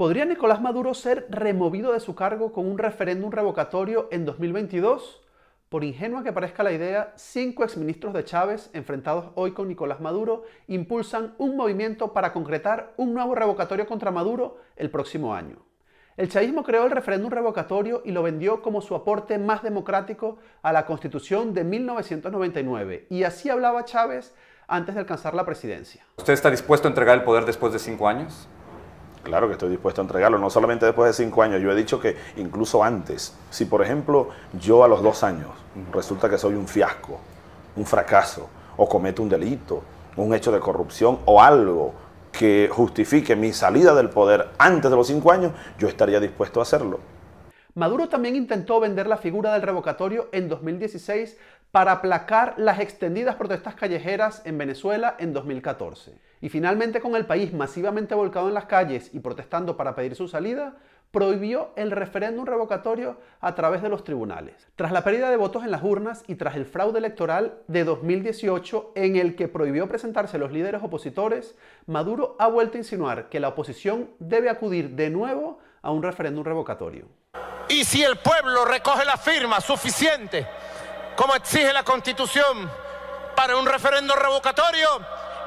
¿Podría Nicolás Maduro ser removido de su cargo con un referéndum revocatorio en 2022? Por ingenua que parezca la idea, cinco exministros de Chávez, enfrentados hoy con Nicolás Maduro, impulsan un movimiento para concretar un nuevo revocatorio contra Maduro el próximo año. El chavismo creó el referéndum revocatorio y lo vendió como su aporte más democrático a la Constitución de 1999. Y así hablaba Chávez antes de alcanzar la presidencia. ¿Usted está dispuesto a entregar el poder después de cinco años? Claro que estoy dispuesto a entregarlo, no solamente después de cinco años, yo he dicho que incluso antes, si por ejemplo yo a los dos años resulta que soy un fiasco, un fracaso, o cometo un delito, un hecho de corrupción o algo que justifique mi salida del poder antes de los cinco años, yo estaría dispuesto a hacerlo. Maduro también intentó vender la figura del revocatorio en 2016 para aplacar las extendidas protestas callejeras en Venezuela en 2014. Y finalmente, con el país masivamente volcado en las calles y protestando para pedir su salida, prohibió el referéndum revocatorio a través de los tribunales. Tras la pérdida de votos en las urnas y tras el fraude electoral de 2018 en el que prohibió presentarse los líderes opositores, Maduro ha vuelto a insinuar que la oposición debe acudir de nuevo a un referéndum revocatorio. Y si el pueblo recoge la firma suficiente, como exige la Constitución, para un referéndum revocatorio,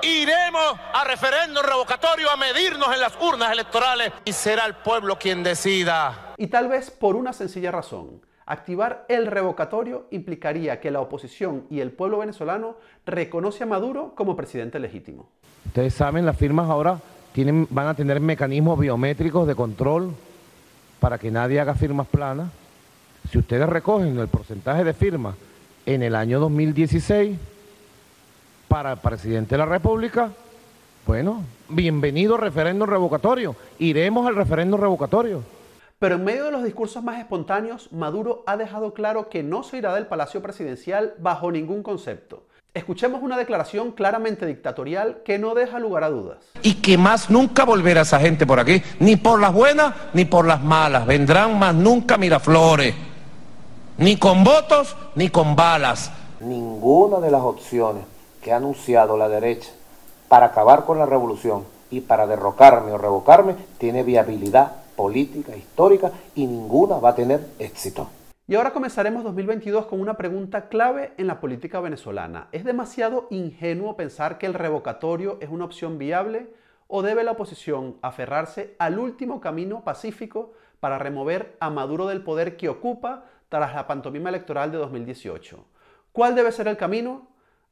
Iremos a referéndum revocatorio a medirnos en las urnas electorales y será el pueblo quien decida. Y tal vez por una sencilla razón. Activar el revocatorio implicaría que la oposición y el pueblo venezolano reconoce a Maduro como presidente legítimo. Ustedes saben, las firmas ahora tienen, van a tener mecanismos biométricos de control para que nadie haga firmas planas. Si ustedes recogen el porcentaje de firmas en el año 2016, para el presidente de la República, bueno, bienvenido referéndum revocatorio. Iremos al referéndum revocatorio. Pero en medio de los discursos más espontáneos, Maduro ha dejado claro que no se irá del Palacio Presidencial bajo ningún concepto. Escuchemos una declaración claramente dictatorial que no deja lugar a dudas. Y que más nunca volverá esa gente por aquí, ni por las buenas ni por las malas. Vendrán más nunca Miraflores, ni con votos ni con balas. Ninguna de las opciones que ha anunciado la derecha para acabar con la revolución y para derrocarme o revocarme tiene viabilidad política, histórica y ninguna va a tener éxito. Y ahora comenzaremos 2022 con una pregunta clave en la política venezolana. ¿Es demasiado ingenuo pensar que el revocatorio es una opción viable o debe la oposición aferrarse al último camino pacífico para remover a Maduro del poder que ocupa tras la pantomima electoral de 2018? ¿Cuál debe ser el camino?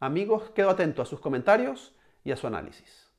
Amigos, quedo atento a sus comentarios y a su análisis.